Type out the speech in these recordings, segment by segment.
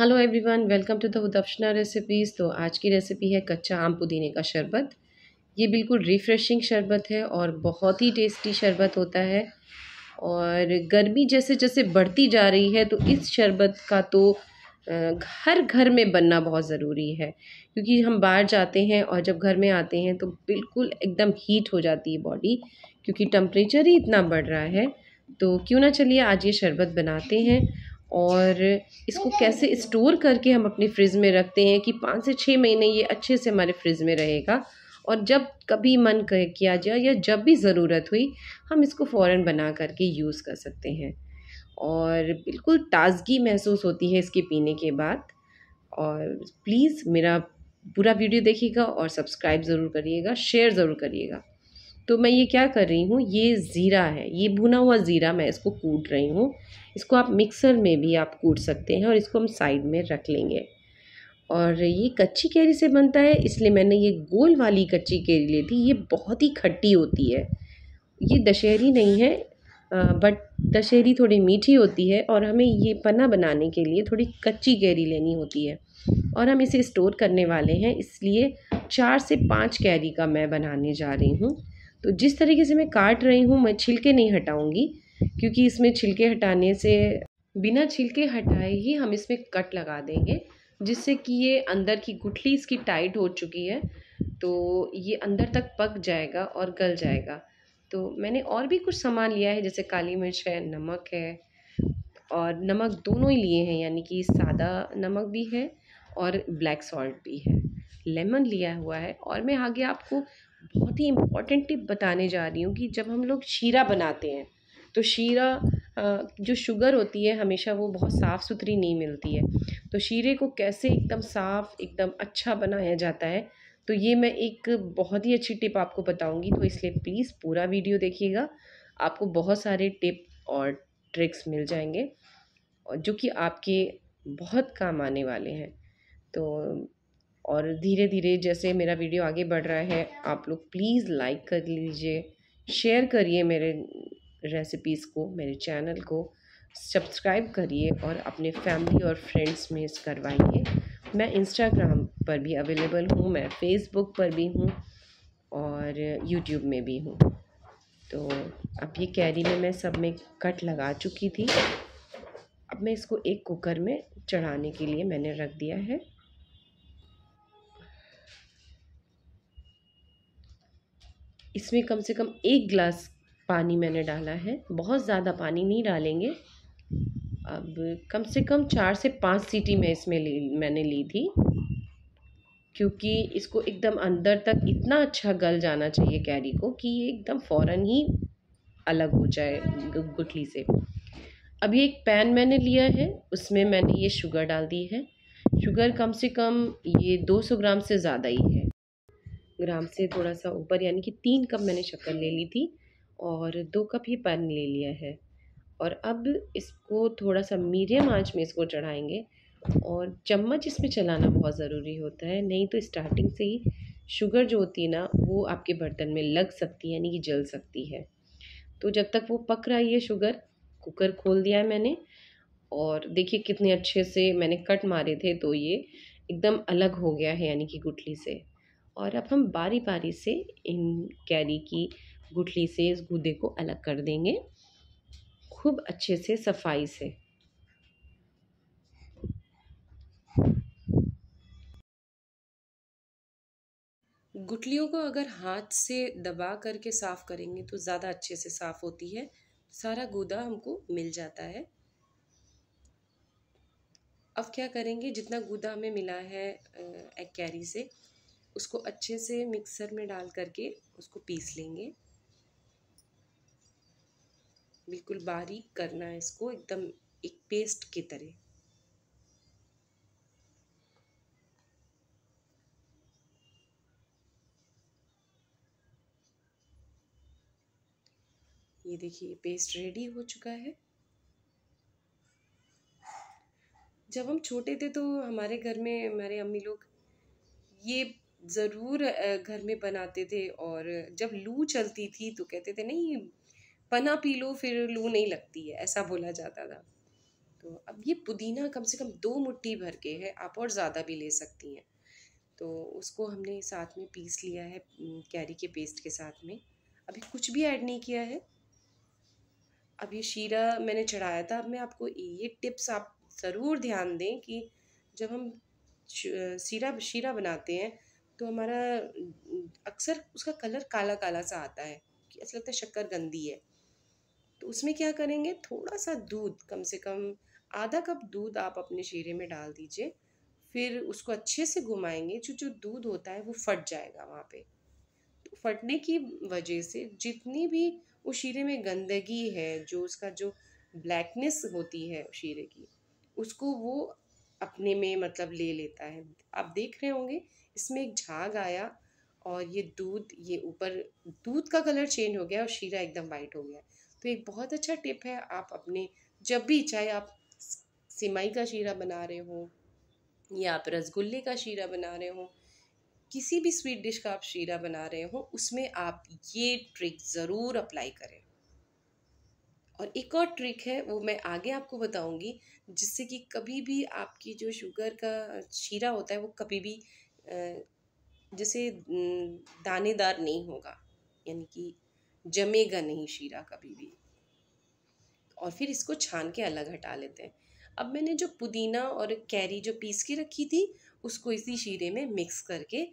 hello everyone welcome to the उदप्शना recipes तो आज की रेसिपी है कच्चा आम पुदीने का शरबत ये बिल्कुल रिफ़्रेशिंग शरबत है और बहुत ही टेस्टी शरबत होता है और गर्मी जैसे जैसे बढ़ती जा रही है तो इस शरबत का तो हर घर में बनना बहुत ज़रूरी है क्योंकि हम बाहर जाते हैं और जब घर में आते हैं तो बिल्कुल एकदम हीट हो जाती है बॉडी क्योंकि टम्परेचर ही इतना बढ़ रहा है तो क्यों ना चलिए आज ये शरबत बनाते हैं और इसको कैसे स्टोर करके हम अपने फ्रिज में रखते हैं कि पाँच से छः महीने ये अच्छे से हमारे फ्रिज में रहेगा और जब कभी मन किया जाए या जब भी ज़रूरत हुई हम इसको फ़ौर बना करके यूज़ कर सकते हैं और बिल्कुल ताजगी महसूस होती है इसके पीने के बाद और प्लीज़ मेरा पूरा वीडियो देखिएगा और सब्सक्राइब ज़रूर करिएगा शेयर ज़रूर करिएगा तो मैं ये क्या कर रही हूँ ये ज़ीरा है ये भुना हुआ ज़ीरा मैं इसको कूट रही हूँ इसको आप मिक्सर में भी आप कूट सकते हैं और इसको हम साइड में रख लेंगे और ये कच्ची कैरी से बनता है इसलिए मैंने ये गोल वाली कच्ची कैरी ली थी ये बहुत ही खट्टी होती है ये दशहरी नहीं है बट दशहरी थोड़ी मीठी होती है और हमें ये पन्ना बनाने के लिए थोड़ी कच्ची कैरी लेनी होती है और हम इसे स्टोर करने वाले हैं इसलिए चार से पाँच कैरी का मैं बनाने जा रही हूँ तो जिस तरीके से मैं काट रही हूँ मैं छिलके नहीं हटाऊँगी क्योंकि इसमें छिलके हटाने से बिना छिलके हटाए ही हम इसमें कट लगा देंगे जिससे कि ये अंदर की गुठली इसकी टाइट हो चुकी है तो ये अंदर तक पक जाएगा और गल जाएगा तो मैंने और भी कुछ सामान लिया है जैसे काली मिर्च है नमक है और नमक दोनों ही लिए हैं यानी कि सादा नमक भी है और ब्लैक सॉल्ट भी है लेमन लिया हुआ है और मैं आगे आपको बहुत ही इम्पॉर्टेंट टिप बताने जा रही हूँ कि जब हम लोग शीरा बनाते हैं तो शीरा जो शुगर होती है हमेशा वो बहुत साफ़ सुथरी नहीं मिलती है तो शीरे को कैसे एकदम साफ़ एकदम अच्छा बनाया जाता है तो ये मैं एक बहुत ही अच्छी टिप आपको बताऊँगी तो इसलिए प्लीज़ पूरा वीडियो देखिएगा आपको बहुत सारे टिप और ट्रिक्स मिल जाएंगे और जो कि आपके बहुत काम आने वाले हैं तो और धीरे धीरे जैसे मेरा वीडियो आगे बढ़ रहा है आप लोग प्लीज़ लाइक कर लीजिए शेयर करिए मेरे रेसिपीज़ को मेरे चैनल को सब्सक्राइब करिए और अपने फैमिली और फ्रेंड्स में इस करवाइए मैं इंस्टाग्राम पर भी अवेलेबल हूँ मैं फेसबुक पर भी हूँ और यूट्यूब में भी हूँ तो अब ये कैरी में मैं सब में कट लगा चुकी थी अब मैं इसको एक कुकर में चढ़ाने के लिए मैंने रख दिया है इसमें कम से कम एक ग्लास पानी मैंने डाला है बहुत ज़्यादा पानी नहीं डालेंगे अब कम से कम चार से पाँच सीटी मैं इसमें ले मैंने ली थी क्योंकि इसको एकदम अंदर तक इतना अच्छा गल जाना चाहिए कैरी को कि ये एकदम फ़ौर ही अलग हो जाए गुठली से अब ये एक पैन मैंने लिया है उसमें मैंने ये शुगर डाल दी है शुगर कम से कम ये 200 ग्राम से ज़्यादा ही है ग्राम से थोड़ा सा ऊपर यानी कि तीन कप मैंने शक्कर ले ली थी और दो कप ही पानी ले लिया है और अब इसको थोड़ा सा मीडियम आंच में इसको चढ़ाएंगे और चम्मच इसमें चलाना बहुत ज़रूरी होता है नहीं तो स्टार्टिंग से ही शुगर जो होती है ना वो आपके बर्तन में लग सकती है यानी कि जल सकती है तो जब तक वो पक रही है शुगर कुकर खोल दिया है मैंने और देखिए कितने अच्छे से मैंने कट मारे थे तो ये एकदम अलग हो गया है यानी कि गुठली से और अब हम बारी बारी से इन कैरी की गुठली से इस गूदे को अलग कर देंगे खूब अच्छे से सफाई से गुठलियों को अगर हाथ से दबा करके साफ़ करेंगे तो ज़्यादा अच्छे से साफ़ होती है सारा गूदा हमको मिल जाता है अब क्या करेंगे जितना गूदा हमें मिला है एक कैरी से उसको अच्छे से मिक्सर में डाल करके उसको पीस लेंगे बिल्कुल बारीक करना है इसको एकदम एक पेस्ट की तरह ये देखिए पेस्ट रेडी हो चुका है जब हम छोटे थे तो हमारे घर में हमारे अम्मी लोग ये ज़रूर घर में बनाते थे और जब लू चलती थी तो कहते थे नहीं पना पी लो फिर लू नहीं लगती है ऐसा बोला जाता था तो अब ये पुदीना कम से कम दो मुट्ठी भर के है आप और ज़्यादा भी ले सकती हैं तो उसको हमने साथ में पीस लिया है कैरी के पेस्ट के साथ में अभी कुछ भी ऐड नहीं किया है अब ये शीरा मैंने चढ़ाया था अब मैं आपको ये टिप्स आप ज़रूर ध्यान दें कि जब हम शीरा शीरा बनाते हैं तो हमारा अक्सर उसका कलर काला काला सा आता है कि ऐसा लगता है शक्कर गंदी है तो उसमें क्या करेंगे थोड़ा सा दूध कम से कम आधा कप दूध आप अपने शीरे में डाल दीजिए फिर उसको अच्छे से घुमाएंगे जो जो दूध होता है वो फट जाएगा वहाँ पे तो फटने की वजह से जितनी भी उस शीरे में गंदगी है जो उसका जो ब्लैकनेस होती है शीरे की उसको वो अपने में मतलब ले लेता है आप देख रहे होंगे इसमें एक झाग आया और ये दूध ये ऊपर दूध का कलर चेंज हो गया और शीरा एकदम वाइट हो गया तो एक बहुत अच्छा टिप है आप अपने जब भी चाहे आप सिमाई का शीरा बना रहे हो या आप रसगुल्ले का शीरा बना रहे हो किसी भी स्वीट डिश का आप शीरा बना रहे हो उसमें आप ये ट्रिक ज़रूर अप्लाई करें और एक और ट्रिक है वो मैं आगे आपको बताऊंगी जिससे कि कभी भी आपकी जो शुगर का शीरा होता है वो कभी भी जैसे दानेदार नहीं होगा यानी कि जमेगा नहीं शीरा कभी भी और फिर इसको छान के अलग हटा लेते हैं अब मैंने जो पुदीना और कैरी जो पीस के रखी थी उसको इसी शीरे में मिक्स करके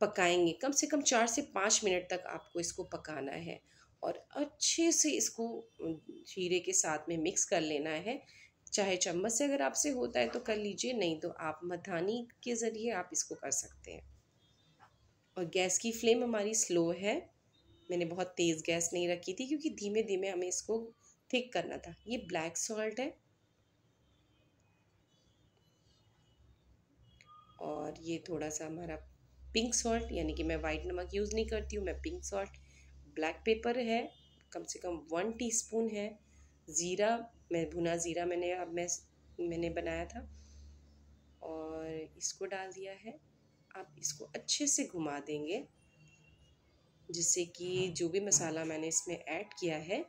पकाएंगे कम से कम चार से पाँच मिनट तक आपको इसको पकाना है और अच्छे से इसको जीरे के साथ में मिक्स कर लेना है चाहे चम्मच से अगर आपसे होता है तो कर लीजिए नहीं तो आप मधानी के ज़रिए आप इसको कर सकते हैं और गैस की फ्लेम हमारी स्लो है मैंने बहुत तेज़ गैस नहीं रखी थी क्योंकि धीमे धीमे हमें इसको थिक करना था ये ब्लैक सॉल्ट है और ये थोड़ा सा हमारा पिंक सॉल्ट यानी कि मैं वाइट नमक यूज़ नहीं करती हूँ मैं पिंक सॉल्ट ब्लैक पेपर है कम से कम वन टीस्पून है ज़ीरा मैं भुना ज़ीरा मैंने अब मैं मैंने बनाया था और इसको डाल दिया है आप इसको अच्छे से घुमा देंगे जिससे कि जो भी मसाला मैंने इसमें ऐड किया है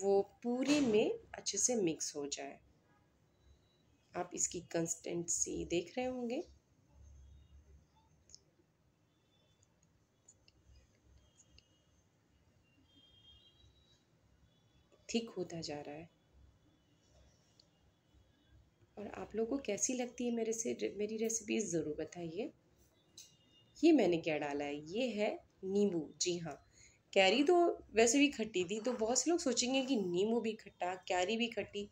वो पूरे में अच्छे से मिक्स हो जाए आप इसकी कंसिस्टेंसी देख रहे होंगे ठीक होता जा रहा है और आप लोगों को कैसी लगती है मेरे से मेरी रेसिपीज़ ज़रूर बताइए ये मैंने क्या डाला है ये है नींबू जी हाँ कैरी तो वैसे भी खट्टी थी तो बहुत से लोग सोचेंगे कि नींबू भी खट्टा कैरी भी खट्टी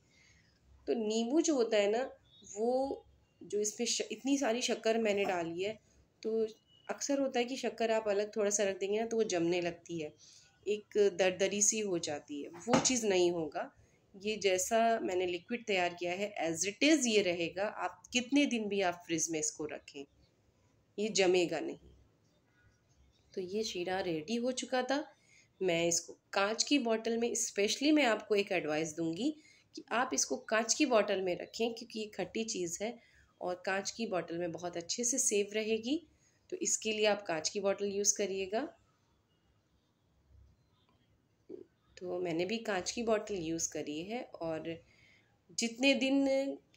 तो नींबू जो होता है ना वो जो इसमें इतनी सारी शक्कर मैंने डाली है तो अक्सर होता है कि शक्कर आप अलग थोड़ा सा रख देंगे ना तो वो जमने लगती है एक दरदरी सी हो जाती है वो चीज़ नहीं होगा ये जैसा मैंने लिक्विड तैयार किया है एज इट इज़ ये रहेगा आप कितने दिन भी आप फ्रिज में इसको रखें ये जमेगा नहीं तो ये शीरा रेडी हो चुका था मैं इसको कांच की बॉटल में स्पेशली मैं आपको एक एडवाइस दूंगी कि आप इसको कांच की बॉटल में रखें क्योंकि ये खट्टी चीज़ है और कांच की बॉटल में बहुत अच्छे से सेव रहेगी तो इसके लिए आप कांच की बॉटल यूज़ करिएगा तो मैंने भी कांच की बॉटल यूज़ करी है और जितने दिन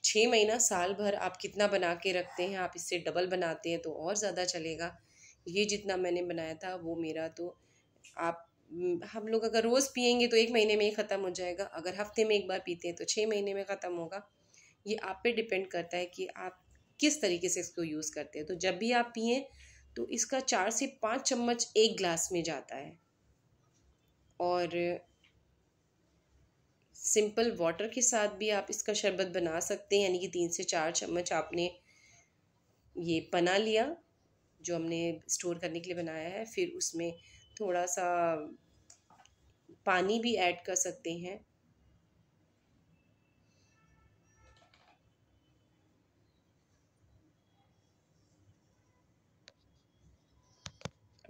छः महीना साल भर आप कितना बना के रखते हैं आप इससे डबल बनाते हैं तो और ज़्यादा चलेगा ये जितना मैंने बनाया था वो मेरा तो आप हम लोग अगर रोज़ पियेंगे तो एक महीने में ही ख़त्म हो जाएगा अगर हफ्ते में एक बार पीते हैं तो छः महीने में ख़त्म होगा ये आप पे डिपेंड करता है कि आप किस तरीके से इसको यूज़ करते हैं तो जब भी आप पिए तो इसका चार से पाँच चम्मच एक ग्लास में जाता है और सिंपल वाटर के साथ भी आप इसका शरबत बना सकते हैं यानी कि तीन से चार चम्मच आपने ये पना लिया जो हमने स्टोर करने के लिए बनाया है फिर उसमें थोड़ा सा पानी भी ऐड कर सकते हैं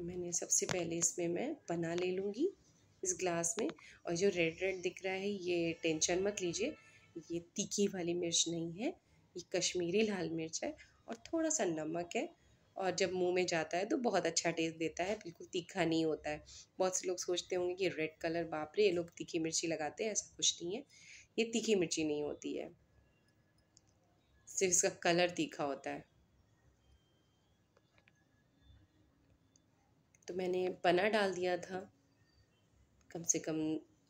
मैंने सबसे पहले इसमें मैं पना ले लूँगी इस ग्लास में और जो रेड रेड दिख रहा है ये टेंशन मत लीजिए ये तीखी वाली मिर्च नहीं है ये कश्मीरी लाल मिर्च है और थोड़ा सा नमक है और जब मुंह में जाता है तो बहुत अच्छा टेस्ट देता है बिल्कुल तीखा नहीं होता है बहुत से लोग सोचते होंगे कि रेड कलर बाप रे ये लोग तीखी मिर्ची लगाते हैं ऐसा कुछ नहीं है ये तीखी मिर्ची नहीं होती है सिर्फ इसका कलर तीखा होता है तो मैंने पना डाल दिया था कम से कम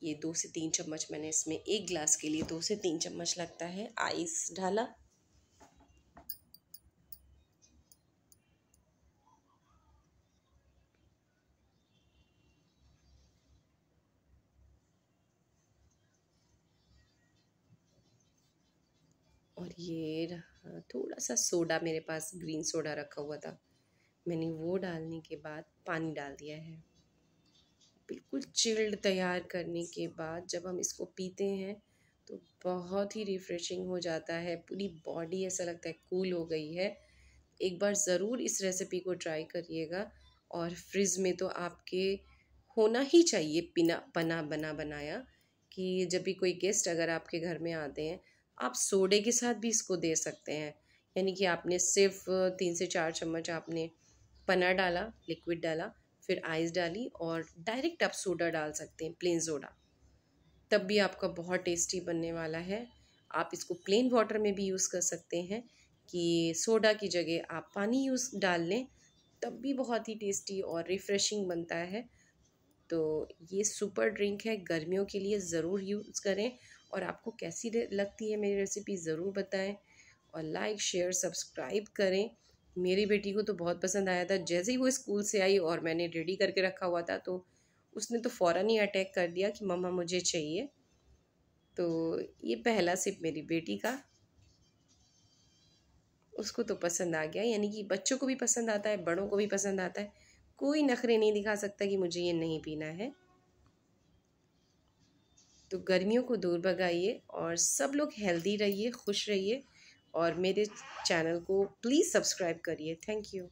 ये दो से तीन चम्मच मैंने इसमें एक ग्लास के लिए दो से तीन चम्मच लगता है आइस डाला और ये थोड़ा सा सोडा मेरे पास ग्रीन सोडा रखा हुआ था मैंने वो डालने के बाद पानी डाल दिया है बिल्कुल चिल्ड तैयार करने के बाद जब हम इसको पीते हैं तो बहुत ही रिफ़्रेशिंग हो जाता है पूरी बॉडी ऐसा लगता है कूल हो गई है एक बार ज़रूर इस रेसिपी को ट्राई करिएगा और फ्रिज में तो आपके होना ही चाहिए पिना पना बना बनाया कि जब भी कोई गेस्ट अगर आपके घर में आते हैं आप सोडे के साथ भी इसको दे सकते हैं यानी कि आपने सिर्फ तीन से चार चम्मच आपने पना डाला लिक्विड डाला फिर आइस डाली और डायरेक्ट आप सोडा डाल सकते हैं प्लेन सोडा तब भी आपका बहुत टेस्टी बनने वाला है आप इसको प्लेन वाटर में भी यूज़ कर सकते हैं कि सोडा की जगह आप पानी यूज़ डाल लें तब भी बहुत ही टेस्टी और रिफ़्रेशिंग बनता है तो ये सुपर ड्रिंक है गर्मियों के लिए ज़रूर यूज़ करें और आपको कैसी लगती है मेरी रेसिपी ज़रूर बताएं और लाइक शेयर सब्सक्राइब करें मेरी बेटी को तो बहुत पसंद आया था जैसे ही वो स्कूल से आई और मैंने रेडी करके रखा हुआ था तो उसने तो फ़ौर ही अटैक कर दिया कि मम्मा मुझे चाहिए तो ये पहला सिप मेरी बेटी का उसको तो पसंद आ गया यानी कि बच्चों को भी पसंद आता है बड़ों को भी पसंद आता है कोई नखरे नहीं दिखा सकता कि मुझे ये नहीं पीना है तो गर्मियों को दूर भगाइए और सब लोग हेल्दी रहिए खुश रहिए और मेरे चैनल को प्लीज़ सब्सक्राइब करिए थैंक यू